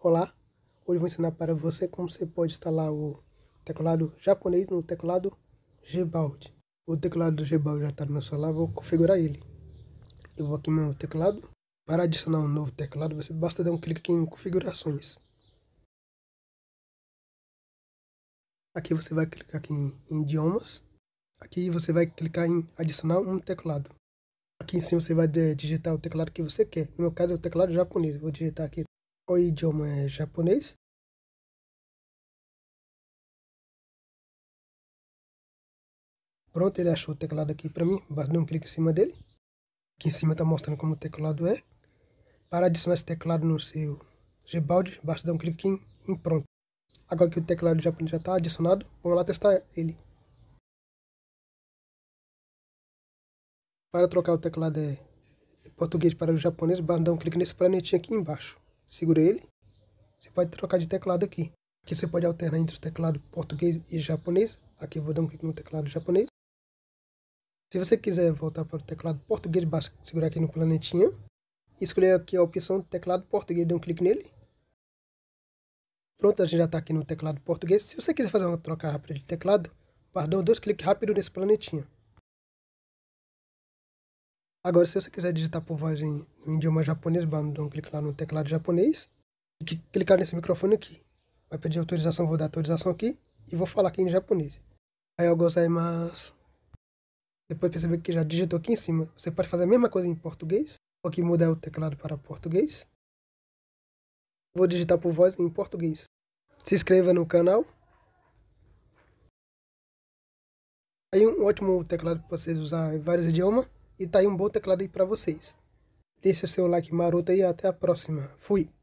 Olá, hoje eu vou ensinar para você como você pode instalar o teclado japonês no teclado Gbaldi. O teclado do já está no meu celular, vou configurar ele. Eu vou aqui no meu teclado. Para adicionar um novo teclado, você basta dar um clique aqui em configurações. Aqui você vai clicar aqui em, em idiomas. Aqui você vai clicar em adicionar um teclado. Aqui em cima você vai digitar o teclado que você quer. No meu caso é o teclado japonês. Vou digitar aqui o idioma é japonês. Pronto, ele achou o teclado aqui para mim. Basta dar um clique em cima dele. Aqui em cima está mostrando como o teclado é. Para adicionar esse teclado no seu Gbaldi, basta dar um clique em, em pronto. Agora que o teclado japonês já está adicionado, vamos lá testar ele. Para trocar o teclado é português para o japonês, basta dar um clique nesse planetinha aqui embaixo segura ele. Você pode trocar de teclado aqui. Aqui você pode alternar entre os teclados português e japonês. Aqui eu vou dar um clique no teclado japonês. Se você quiser voltar para o teclado português, basta segurar aqui no planetinha. Escolher aqui a opção teclado português, dê um clique nele. Pronto, a gente já está aqui no teclado português. Se você quiser fazer uma troca rápida de teclado, basta dar dois cliques rápidos nesse planetinha. Agora, se você quiser digitar por voz em, um idioma japonês, Bandung, clique lá no teclado japonês e clicar nesse microfone aqui. Vai pedir autorização, vou dar autorização aqui e vou falar aqui em japonês. Aí eu gostei, mas. Depois perceber que já digitou aqui em cima. Você pode fazer a mesma coisa em português, Vou aqui mudar o teclado para português. Vou digitar por voz em português. Se inscreva no canal. Aí um ótimo teclado para vocês usar em vários idiomas. E tá aí um bom teclado aí para vocês. Deixa seu like maroto aí até a próxima. Fui!